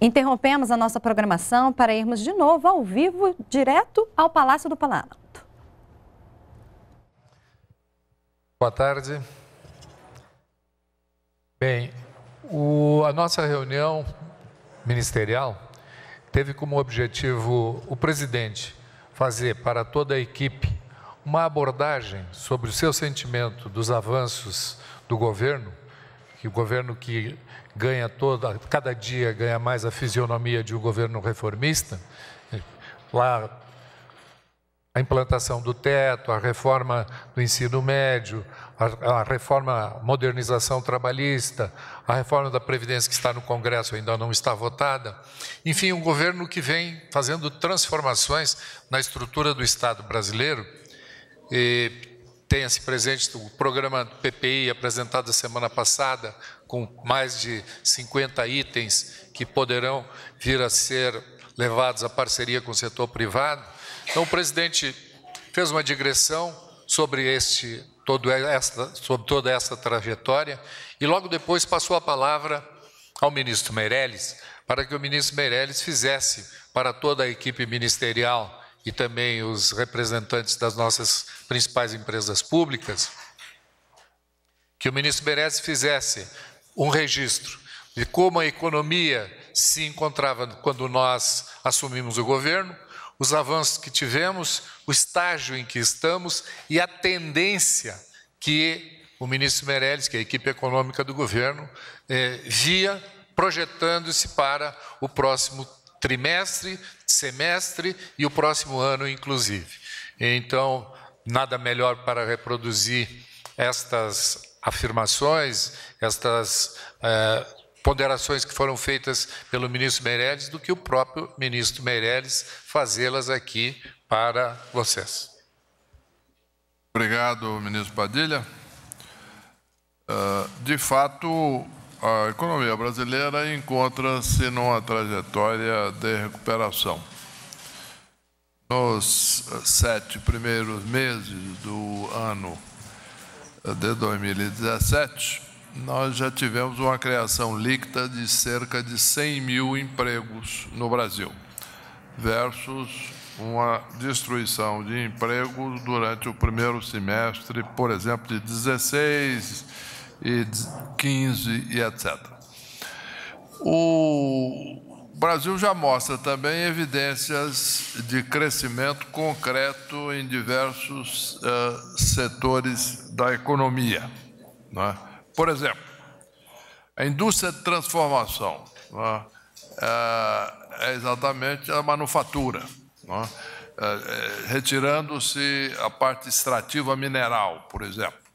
Interrompemos a nossa programação para irmos de novo ao vivo, direto ao Palácio do Planalto. Boa tarde. Bem, o, a nossa reunião ministerial teve como objetivo o presidente fazer para toda a equipe uma abordagem sobre o seu sentimento dos avanços do governo, que o governo que ganha toda, cada dia ganha mais a fisionomia de um governo reformista, lá a implantação do teto, a reforma do ensino médio, a, a reforma, modernização trabalhista, a reforma da Previdência que está no Congresso ainda não está votada. Enfim, um governo que vem fazendo transformações na estrutura do Estado brasileiro e tenha-se presente o programa PPI apresentado a semana passada, com mais de 50 itens que poderão vir a ser levados à parceria com o setor privado. Então, o presidente fez uma digressão sobre este todo esta, sobre toda essa trajetória e logo depois passou a palavra ao ministro Meirelles para que o ministro Meirelles fizesse para toda a equipe ministerial e também os representantes das nossas principais empresas públicas, que o ministro Beres fizesse um registro de como a economia se encontrava quando nós assumimos o governo, os avanços que tivemos, o estágio em que estamos e a tendência que o ministro Meirelles, que é a equipe econômica do governo, eh, via projetando-se para o próximo trimestre, semestre e o próximo ano, inclusive. Então, nada melhor para reproduzir estas afirmações, estas eh, ponderações que foram feitas pelo ministro Meirelles do que o próprio ministro Meirelles fazê-las aqui para vocês. Obrigado, ministro Padilha. Uh, de fato, a economia brasileira encontra-se numa trajetória de recuperação. Nos sete primeiros meses do ano de 2017, nós já tivemos uma criação líquida de cerca de 100 mil empregos no Brasil, versus uma destruição de empregos durante o primeiro semestre, por exemplo, de 16 e 15 e etc. O Brasil já mostra também evidências de crescimento concreto em diversos uh, setores da economia. Né? Por exemplo, a indústria de transformação né? é exatamente a manufatura, né? retirando-se a parte extrativa mineral, por exemplo.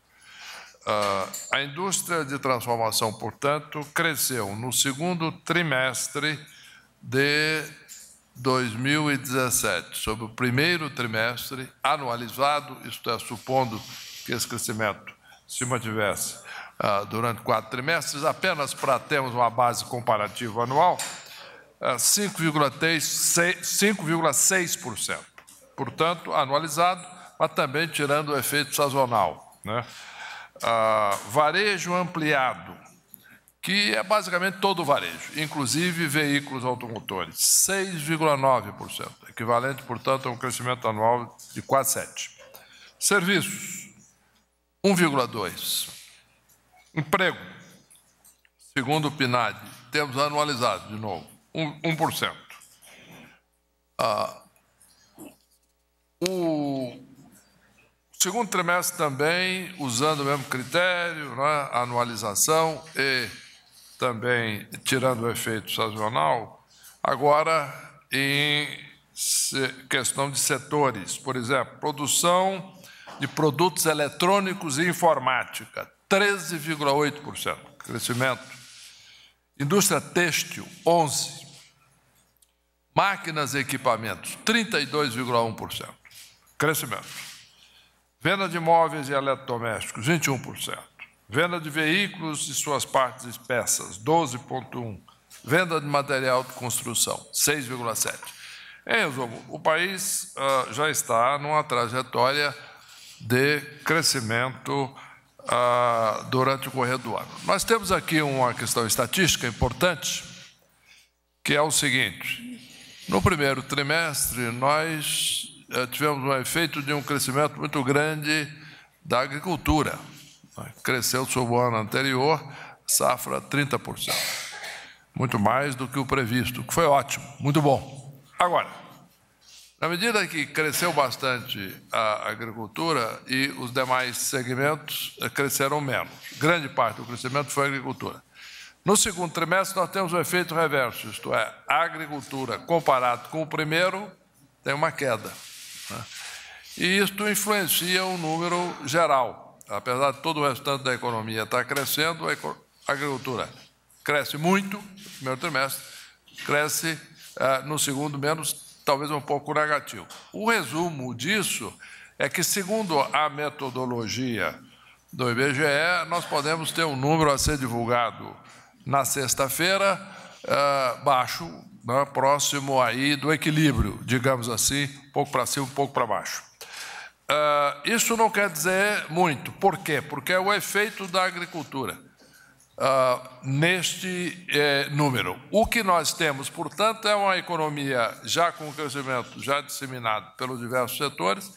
Ah, a indústria de transformação, portanto, cresceu no segundo trimestre de 2017, sobre o primeiro trimestre anualizado, isto é, supondo que esse crescimento se mantivesse ah, durante quatro trimestres, apenas para termos uma base comparativa anual, 5,6%. Ah, portanto, anualizado, mas também tirando o efeito sazonal. Né? Ah, varejo ampliado, que é basicamente todo o varejo, inclusive veículos automotores, 6,9%, equivalente, portanto, a um crescimento anual de quase 7%. Serviços, 1,2%. Emprego, segundo o PNAD, temos anualizado de novo, 1%. Ah, o Segundo trimestre também, usando o mesmo critério, né, anualização e também tirando o efeito sazonal, agora em questão de setores, por exemplo, produção de produtos eletrônicos e informática, 13,8% crescimento. Indústria têxtil, 11%. Máquinas e equipamentos, 32,1% crescimento. Venda de móveis e eletrodomésticos, 21%. Venda de veículos e suas partes e peças, 12,1%. Venda de material de construção, 6,7%. Em resumo, o país ah, já está numa trajetória de crescimento ah, durante o correr do ano. Nós temos aqui uma questão estatística importante, que é o seguinte: no primeiro trimestre, nós eh, tivemos um efeito de um crescimento muito grande da agricultura. Né? Cresceu sobre o ano anterior, safra 30%. Muito mais do que o previsto, que foi ótimo, muito bom. Agora, na medida que cresceu bastante a agricultura e os demais segmentos eh, cresceram menos, grande parte do crescimento foi a agricultura. No segundo trimestre, nós temos o um efeito reverso, isto é, a agricultura, comparado com o primeiro, tem uma queda. Né? E isto influencia o número geral. Apesar de todo o restante da economia estar tá crescendo, a agricultura cresce muito no primeiro trimestre, cresce é, no segundo menos, talvez um pouco negativo. O resumo disso é que, segundo a metodologia do IBGE, nós podemos ter um número a ser divulgado na sexta-feira, é, baixo, né, próximo aí do equilíbrio, digamos assim, um pouco para cima, um pouco para baixo. Uh, isso não quer dizer muito. Por quê? Porque é o efeito da agricultura uh, neste eh, número. O que nós temos, portanto, é uma economia já com crescimento já disseminado pelos diversos setores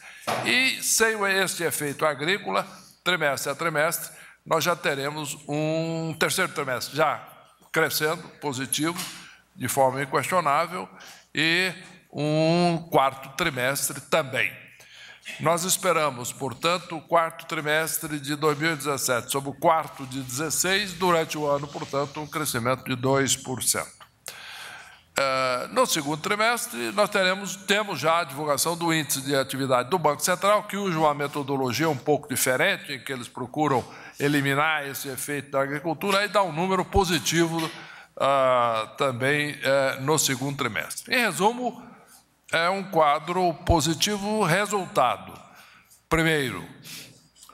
e sem este efeito agrícola, trimestre a trimestre, nós já teremos um terceiro trimestre já crescendo, positivo, de forma inquestionável, e um quarto trimestre também. Nós esperamos, portanto, o quarto trimestre de 2017 sobre o quarto de 16, durante o ano, portanto, um crescimento de 2%. Eh, no segundo trimestre, nós teremos, temos já a divulgação do índice de atividade do Banco Central, que usa uma metodologia um pouco diferente, em que eles procuram eliminar esse efeito da agricultura e dá um número positivo ah, também eh, no segundo trimestre. Em resumo, é um quadro positivo resultado. Primeiro,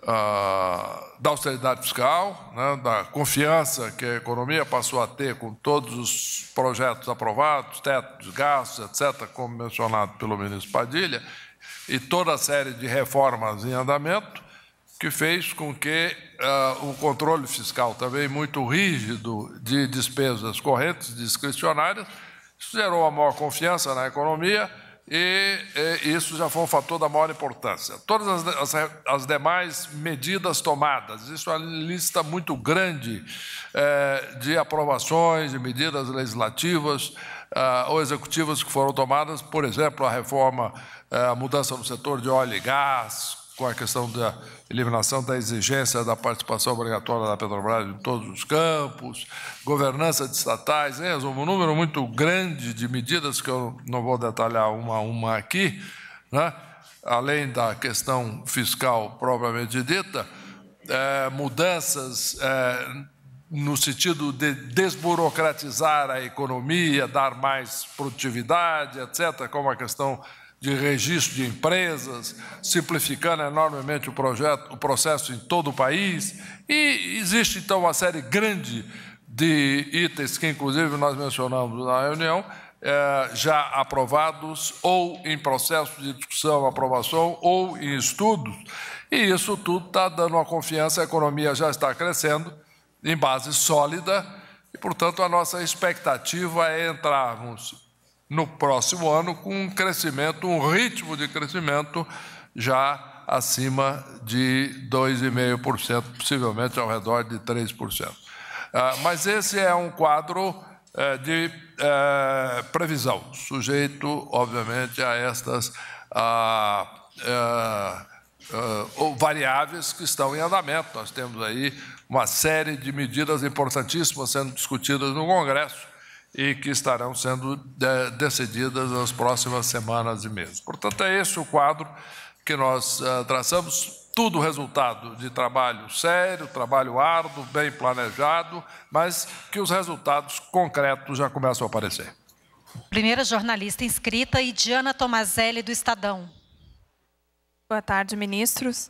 ah, da austeridade fiscal, né, da confiança que a economia passou a ter com todos os projetos aprovados, de gastos, etc., como mencionado pelo ministro Padilha, e toda a série de reformas em andamento que fez com que uh, o controle fiscal também muito rígido de despesas correntes discricionárias gerou a maior confiança na economia e, e isso já foi um fator da maior importância. Todas as, as, as demais medidas tomadas, isso é uma lista muito grande eh, de aprovações, de medidas legislativas ah, ou executivas que foram tomadas, por exemplo, a reforma, eh, a mudança no setor de óleo e gás, com a questão da eliminação da exigência da participação obrigatória da Petrobras em todos os campos, governança de estatais, é um número muito grande de medidas que eu não vou detalhar uma a uma aqui, né? além da questão fiscal propriamente dita, é, mudanças é, no sentido de desburocratizar a economia, dar mais produtividade, etc., como a questão de registro de empresas, simplificando enormemente o, projeto, o processo em todo o país. E existe, então, uma série grande de itens que, inclusive, nós mencionamos na reunião, eh, já aprovados ou em processo de discussão, aprovação ou em estudos. E isso tudo está dando uma confiança, a economia já está crescendo em base sólida e, portanto, a nossa expectativa é entrarmos no próximo ano com um crescimento, um ritmo de crescimento já acima de 2,5%, possivelmente ao redor de 3%. Ah, mas esse é um quadro eh, de eh, previsão, sujeito, obviamente, a estas eh, variáveis que estão em andamento. Nós temos aí uma série de medidas importantíssimas sendo discutidas no Congresso e que estarão sendo de, decididas nas próximas semanas e meses. Portanto, é esse o quadro que nós uh, traçamos, tudo resultado de trabalho sério, trabalho árduo, bem planejado, mas que os resultados concretos já começam a aparecer. Primeira jornalista inscrita, Idiana Tomazelli, do Estadão. Boa tarde, ministros.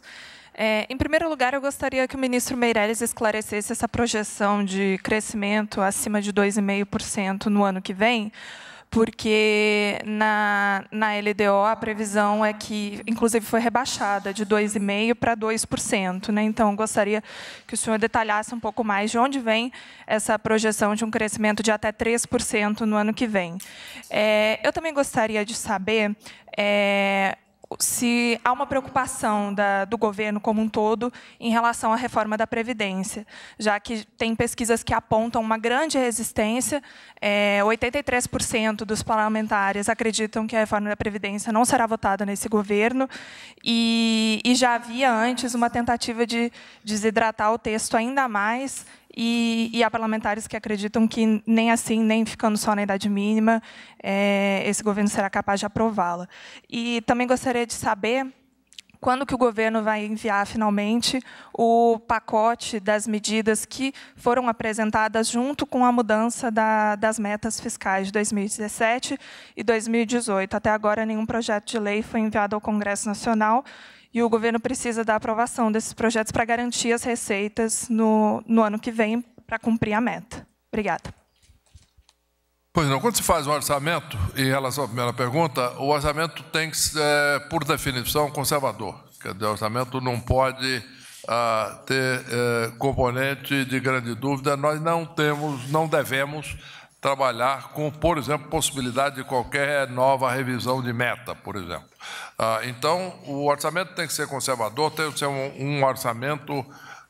É, em primeiro lugar, eu gostaria que o ministro Meirelles esclarecesse essa projeção de crescimento acima de 2,5% no ano que vem, porque na, na LDO a previsão é que, inclusive, foi rebaixada de 2,5% para 2%. Né? Então, gostaria que o senhor detalhasse um pouco mais de onde vem essa projeção de um crescimento de até 3% no ano que vem. É, eu também gostaria de saber... É, se há uma preocupação da, do governo como um todo em relação à reforma da Previdência, já que tem pesquisas que apontam uma grande resistência. É, eh, 83% dos parlamentares acreditam que a reforma da Previdência não será votada nesse governo, e, e já havia antes uma tentativa de desidratar o texto ainda mais e, e há parlamentares que acreditam que nem assim, nem ficando só na idade mínima, é, esse governo será capaz de aprová-la. E também gostaria de saber quando que o governo vai enviar finalmente o pacote das medidas que foram apresentadas junto com a mudança da, das metas fiscais de 2017 e 2018. Até agora, nenhum projeto de lei foi enviado ao Congresso Nacional e o governo precisa da aprovação desses projetos para garantir as receitas no, no ano que vem para cumprir a meta. Obrigada. Pois não, quando se faz um orçamento, em relação à primeira pergunta, o orçamento tem que ser, eh, por definição, conservador. Quer dizer, o orçamento não pode ah, ter eh, componente de grande dúvida. Nós não temos, não devemos trabalhar com, por exemplo, possibilidade de qualquer nova revisão de meta, por exemplo. Ah, então, o orçamento tem que ser conservador, tem que ser um, um orçamento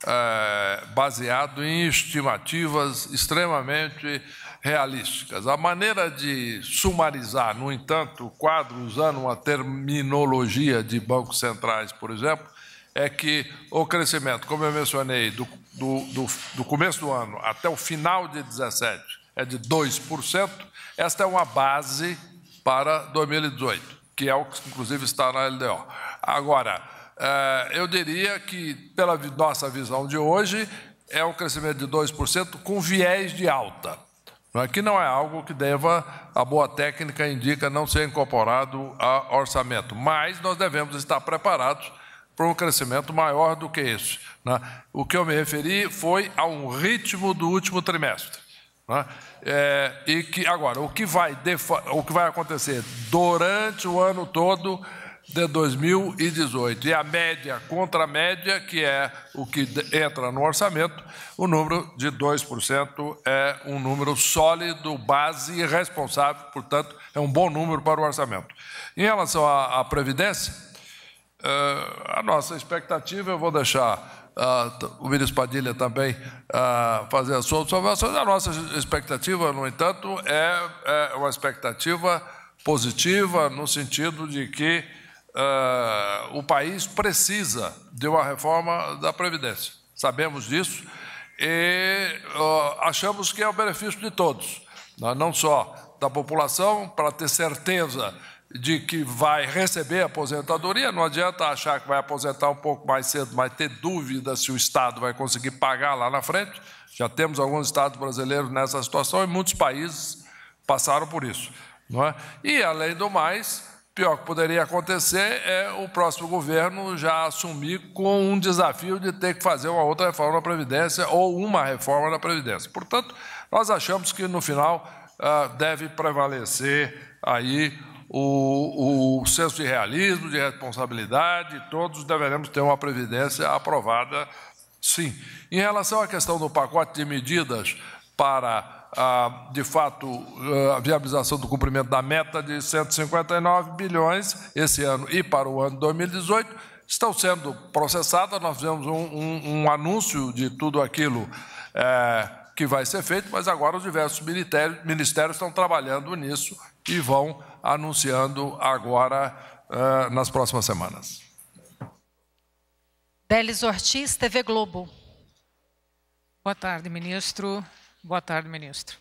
eh, baseado em estimativas extremamente realísticas. A maneira de sumarizar, no entanto, o quadro usando uma terminologia de bancos centrais, por exemplo, é que o crescimento, como eu mencionei, do, do, do, do começo do ano até o final de 2017 é de 2%. Esta é uma base para 2018, que é o que inclusive está na LDO. Agora, eh, eu diria que, pela nossa visão de hoje, é um crescimento de 2% com viés de alta. Aqui não é algo que deva, a boa técnica indica, não ser incorporado a orçamento, mas nós devemos estar preparados para um crescimento maior do que esse. Né? O que eu me referi foi a um ritmo do último trimestre. Né? É, e que agora o que vai o que vai acontecer durante o ano todo de 2018. E a média contra a média, que é o que entra no orçamento, o número de 2% é um número sólido, base e responsável, portanto, é um bom número para o orçamento. Em relação à, à Previdência, uh, a nossa expectativa, eu vou deixar Uh, o ministro Padilha também uh, fazer as suas observações. A nossa expectativa, no entanto, é, é uma expectativa positiva, no sentido de que uh, o país precisa de uma reforma da Previdência. Sabemos disso e uh, achamos que é o benefício de todos, né? não só da população, para ter certeza de que vai receber aposentadoria, não adianta achar que vai aposentar um pouco mais cedo, mas ter dúvida se o Estado vai conseguir pagar lá na frente. Já temos alguns estados brasileiros nessa situação e muitos países passaram por isso. Não é? E, além do mais, pior que poderia acontecer é o próximo governo já assumir com um desafio de ter que fazer uma outra reforma da Previdência ou uma reforma da Previdência. Portanto, nós achamos que no final ah, deve prevalecer aí o, o senso de realismo, de responsabilidade, todos deveremos ter uma Previdência aprovada, sim. Em relação à questão do pacote de medidas para de fato, eh, a viabilização do cumprimento da meta de 159 bilhões esse ano e para o ano 2018 estão sendo processadas. Nós fizemos um, um, um anúncio de tudo aquilo é, que vai ser feito, mas agora os diversos ministérios, ministérios estão trabalhando nisso e vão anunciando agora é, nas próximas semanas. Belis Ortiz, TV Globo. Boa tarde, ministro. Boa tarde, ministro.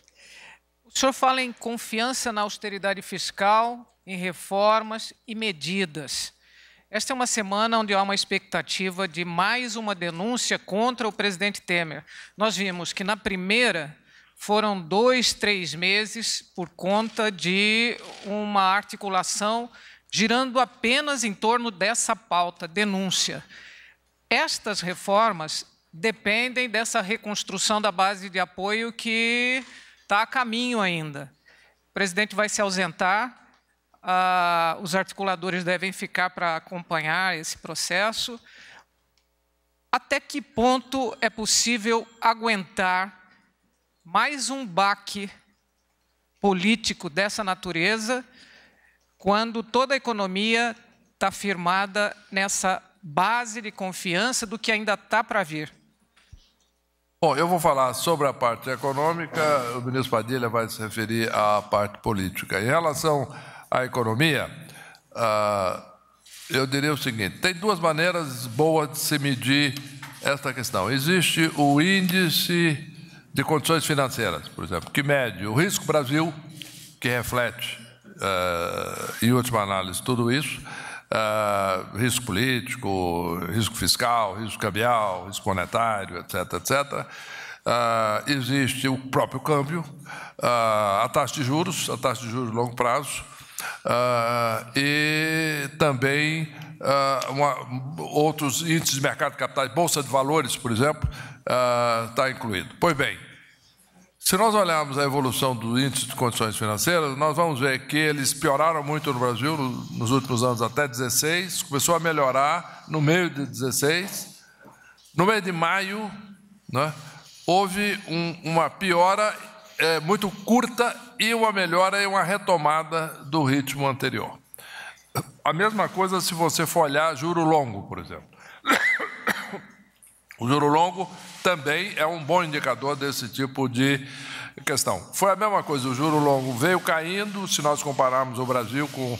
O senhor fala em confiança na austeridade fiscal, em reformas e medidas. Esta é uma semana onde há uma expectativa de mais uma denúncia contra o presidente Temer. Nós vimos que na primeira foram dois, três meses por conta de uma articulação girando apenas em torno dessa pauta, denúncia. Estas reformas dependem dessa reconstrução da base de apoio que está a caminho ainda. O presidente vai se ausentar, os articuladores devem ficar para acompanhar esse processo. Até que ponto é possível aguentar mais um baque político dessa natureza quando toda a economia está firmada nessa base de confiança do que ainda está para vir? Bom, eu vou falar sobre a parte econômica, o ministro Padilha vai se referir à parte política. Em relação à economia, ah, eu diria o seguinte: tem duas maneiras boas de se medir esta questão. Existe o índice de condições financeiras, por exemplo, que mede o risco Brasil, que reflete, ah, em última análise, tudo isso uh, risco político, risco fiscal, risco cambial, risco monetário, etc., etc., uh, existe o próprio câmbio, uh, a taxa de juros, a taxa de juros de longo prazo, ah, e também uma, outros índices de mercado de capitais, Bolsa de Valores, por exemplo, está incluído. Pois bem, se nós olharmos a evolução do índice de condições financeiras, nós vamos ver que eles pioraram muito no Brasil nos últimos anos até 16, começou a melhorar no meio de 16. No meio de maio, né, houve um, uma piora é, muito curta e uma melhora e uma retomada do ritmo anterior. A mesma coisa se você for olhar juro longo, por exemplo. O juro longo também é um bom indicador desse tipo de questão. Foi a mesma coisa, o juro longo veio caindo, se nós compararmos o Brasil com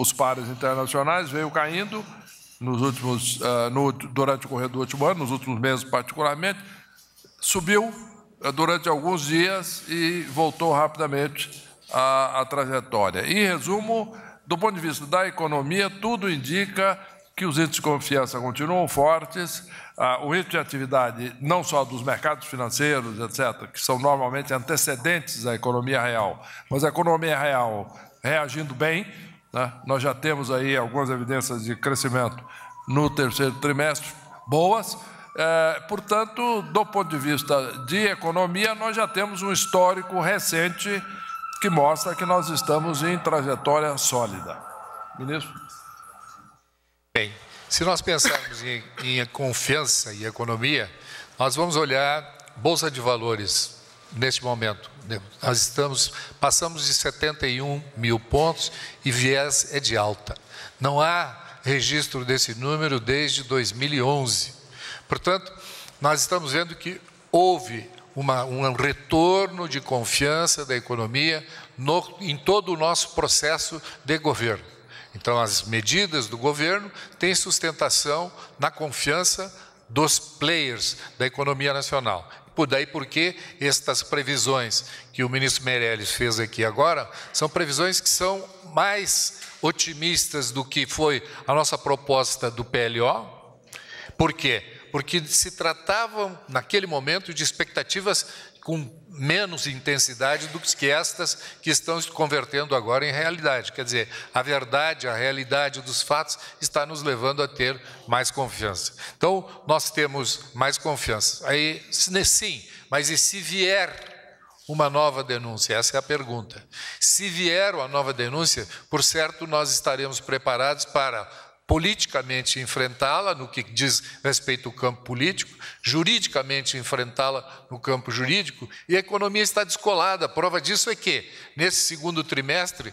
os pares internacionais, veio caindo nos últimos, eh, no, durante o correr do último ano, nos últimos meses particularmente, subiu eh, durante alguns dias e voltou rapidamente à, à trajetória. Em resumo, do ponto de vista da economia, tudo indica que os índices de confiança continuam fortes, ah, o índice de atividade não só dos mercados financeiros, etc., que são normalmente antecedentes à economia real, mas a economia real reagindo bem, né? nós já temos aí algumas evidências de crescimento no terceiro trimestre boas. É, portanto, do ponto de vista de economia, nós já temos um histórico recente que mostra que nós estamos em trajetória sólida. Ministro? Bem, se nós pensarmos em, em confiança e economia, nós vamos olhar bolsa de valores neste momento. Né? Nós estamos, passamos de 71 mil pontos e viés é de alta. Não há registro desse número desde 2011. Portanto, nós estamos vendo que houve uma, um retorno de confiança da economia no, em todo o nosso processo de governo. Então, as medidas do governo têm sustentação na confiança dos players da economia nacional. Por daí porque estas previsões que o ministro Meirelles fez aqui agora são previsões que são mais otimistas do que foi a nossa proposta do PLO. Por quê? Porque se tratavam, naquele momento, de expectativas com menos intensidade do que estas que estão se convertendo agora em realidade. Quer dizer, a verdade, a realidade dos fatos está nos levando a ter mais confiança. Então, nós temos mais confiança. Aí, sim, mas e se vier uma nova denúncia? Essa é a pergunta. Se vier uma nova denúncia, por certo, nós estaremos preparados para politicamente enfrentá-la no que diz respeito ao campo político, juridicamente enfrentá-la no campo jurídico, e a economia está descolada. A prova disso é que, nesse segundo trimestre,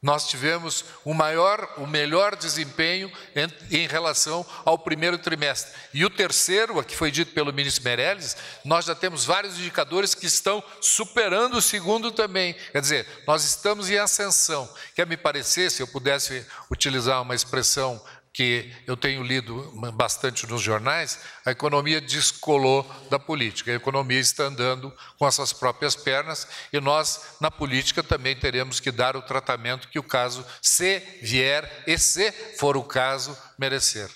nós tivemos o maior, o melhor desempenho em, em relação ao primeiro trimestre. E o terceiro, que foi dito pelo ministro Meirelles, nós já temos vários indicadores que estão superando o segundo também. Quer dizer, nós estamos em ascensão. Quer me parecer, se eu pudesse utilizar uma expressão que eu tenho lido bastante nos jornais, a economia descolou da política. A economia está andando com as suas próprias pernas e nós, na política, também teremos que dar o tratamento que o caso, se vier e se for o caso, merecer.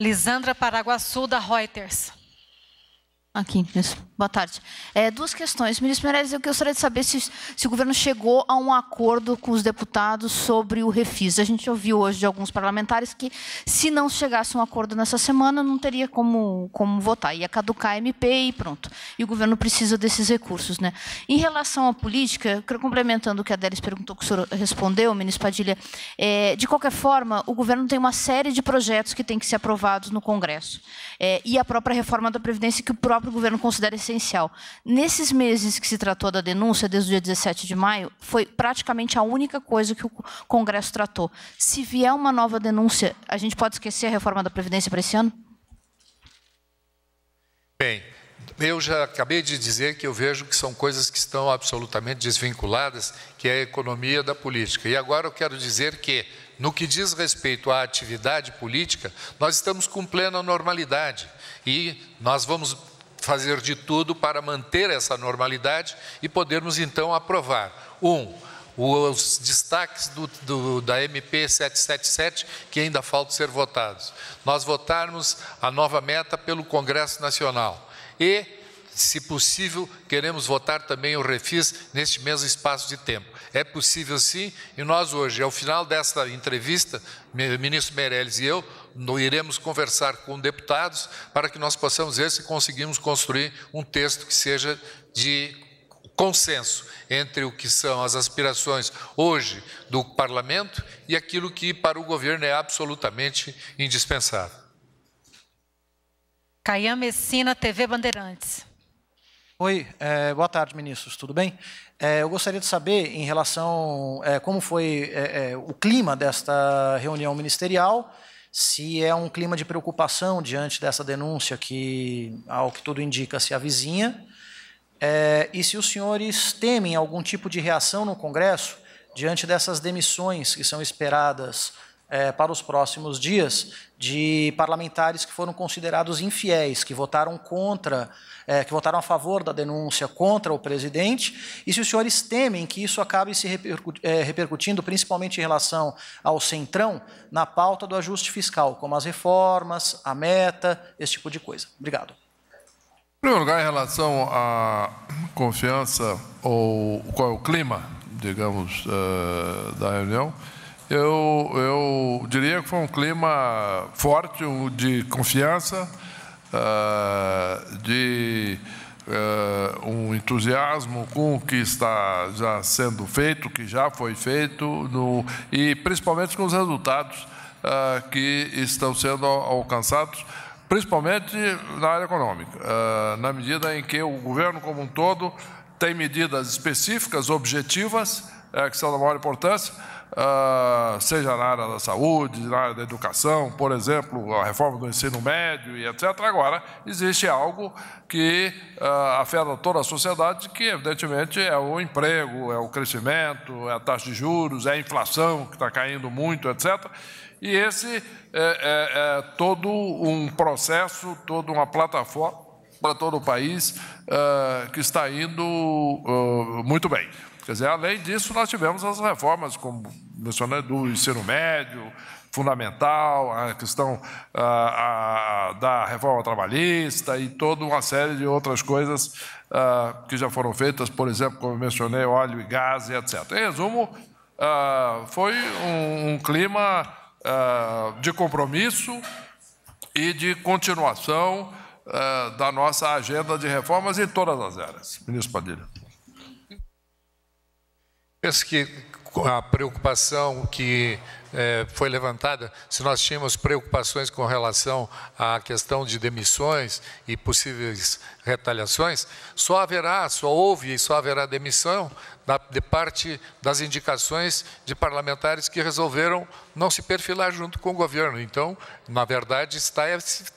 Lisandra Paraguaçu, da Reuters. Aqui, Boa tarde. É, duas questões. Ministro Meirelles, eu gostaria de saber se, se, o governo chegou a um acordo com os deputados sobre o refis. A gente ouviu hoje de alguns parlamentares que, se não chegasse um acordo nessa semana, não teria como, como votar. Ia caducar a MP e pronto. E o governo precisa desses recursos. Né? Em relação à política, complementando o que a Délis perguntou, que o senhor respondeu, ministro Padilha, é, de qualquer forma, o governo tem uma série de projetos que têm que ser aprovados no Congresso. É, e a própria reforma da Previdência que o próprio próprio governo considera essencial. Nesses meses que se tratou da denúncia, desde o dia 17 de maio, foi praticamente a única coisa que o Congresso tratou. Se vier uma nova denúncia, a gente pode esquecer a reforma da Previdência para esse ano? Bem, eu já acabei de dizer que eu vejo que são coisas que estão absolutamente desvinculadas, que é a economia da política. E agora eu quero dizer que, no que diz respeito à atividade política, nós estamos com plena normalidade e nós vamos fazer de tudo para manter essa normalidade e podermos então aprovar. Um, os destaques do, do, da MP 777 que ainda faltam ser votados. Nós votarmos a nova meta pelo Congresso Nacional e, se possível, queremos votar também o refis neste mesmo espaço de tempo. É possível sim, e nós hoje, ao final desta entrevista, ministro Meirelles e eu, iremos conversar com deputados para que nós possamos ver se conseguimos construir um texto que seja de consenso entre o que são as aspirações hoje do parlamento e aquilo que para o governo é absolutamente indispensável. Caian Messina, TV Bandeirantes. Oi, é, boa tarde, ministros, tudo bem? É, eu gostaria de saber, em relação é, como foi é, é, o clima desta reunião ministerial, se é um clima de preocupação diante dessa denúncia que, ao que tudo indica, se avizinha, é, e se os senhores temem algum tipo de reação no Congresso diante dessas demissões que são esperadas é, para os próximos dias de parlamentares que foram considerados infiéis, que votaram contra, é, que votaram a favor da denúncia contra o presidente. E se os senhores temem que isso acabe se é, repercutindo, principalmente em relação ao centrão, na pauta do ajuste fiscal, como as reformas, a meta, esse tipo de coisa. Obrigado. Em primeiro lugar, em relação à confiança ou qual é o clima, digamos, é, da reunião eu, eu diria que foi um clima forte, de confiança, ah, de ah, um entusiasmo com o que está já sendo feito, que já foi feito, no, e principalmente com os resultados ah, que estão sendo alcançados, principalmente na área econômica, na medida em que o governo como um todo tem medidas específicas, objetivas, é, que são da maior importância, uh, seja na área da saúde, na área da educação, por exemplo, a reforma do ensino médio e etc. Agora, existe algo que uh, afeta toda a sociedade, que evidentemente é o emprego, é o crescimento, é a taxa de juros, é a inflação que está caindo muito, etc. E esse é, é, é todo um processo, toda uma plataforma para todo o país uh, que está indo uh, muito bem. Quer dizer, além disso, nós tivemos as reformas, como mencionei, do ensino médio, fundamental, a questão ah, a, da reforma trabalhista e toda uma série de outras coisas ah, que já foram feitas, por exemplo, como mencionei, óleo e gás e etc. Em resumo, ah, foi um, um clima ah, de compromisso e de continuação ah, da nossa agenda de reformas em todas as áreas. Ministro Padilha. Penso que a preocupação que é, foi levantada, se nós tínhamos preocupações com relação à questão de demissões e possíveis retaliações, só haverá, só houve e só haverá demissão da, de parte das indicações de parlamentares que resolveram não se perfilar junto com o governo. Então, na verdade, está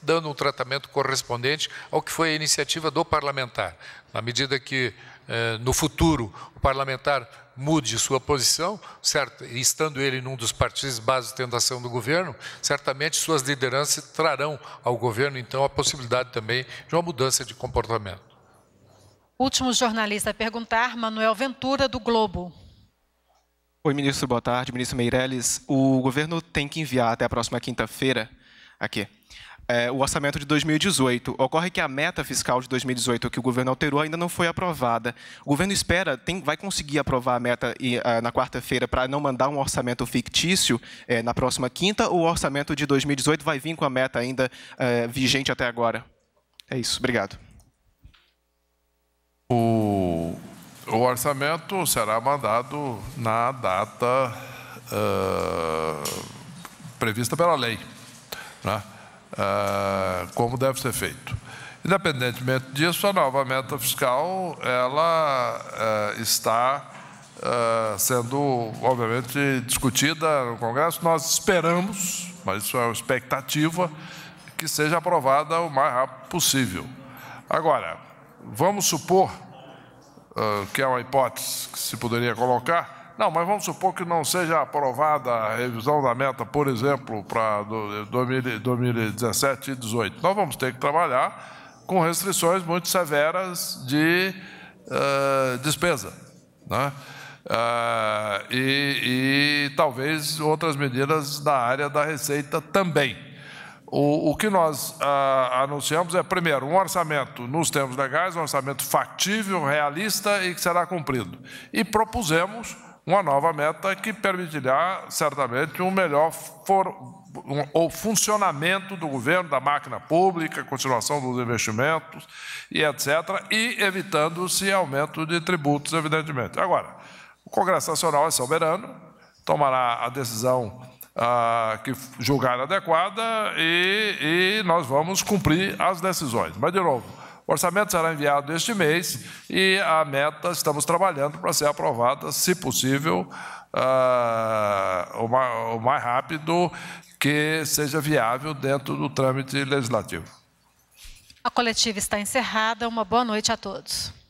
dando um tratamento correspondente ao que foi a iniciativa do parlamentar. Na medida que, é, no futuro, o parlamentar mude sua posição, certo? estando ele num dos partidos base de tentação do governo, certamente suas lideranças trarão ao governo, então, a possibilidade também de uma mudança de comportamento. Último jornalista a perguntar, Manuel Ventura, do Globo. Oi, ministro, boa tarde. Ministro Meirelles, o governo tem que enviar até a próxima quinta-feira aqui é, o orçamento de 2018. Ocorre que a meta fiscal de 2018 que o governo alterou ainda não foi aprovada. O governo espera, tem, vai conseguir aprovar a meta e, a, ah, na quarta-feira para não mandar um orçamento fictício é, na próxima quinta, ou o orçamento de 2018 vai vir com a meta ainda é, vigente até agora? É isso, obrigado. O, o orçamento será mandado na data uh, prevista pela lei. Né? Ah, como deve ser feito. Independentemente disso, a nova meta fiscal ela ah, está ah, sendo, obviamente, discutida no Congresso. Nós esperamos, mas isso é uma expectativa, que seja aprovada o mais rápido possível. Agora, vamos supor, que é uma hipótese que se poderia colocar, não, mas vamos supor que não seja aprovada a revisão da meta, por exemplo, para 2017 e 2018. Nós vamos ter que trabalhar com restrições muito severas de uh, despesa. Né? Uh, e, e, talvez outras medidas da área da receita também. O, o que nós uh, anunciamos é, primeiro, um orçamento nos termos legais, um orçamento factível, realista e que será cumprido. E propusemos uma nova meta que permitirá, certamente, um melhor for, um, funcionamento do governo, da máquina pública, continuação dos investimentos e etc., e evitando-se aumento de tributos, evidentemente. Agora, o Congresso Nacional é soberano, tomará a decisão ah, que julgar adequada e, e nós vamos cumprir as decisões. Mas, de novo, o orçamento será enviado este mês e a meta, estamos trabalhando para ser aprovada, se possível, uh, o, mais, o mais rápido que seja viável dentro do trâmite legislativo. A coletiva está encerrada. Uma boa noite a todos.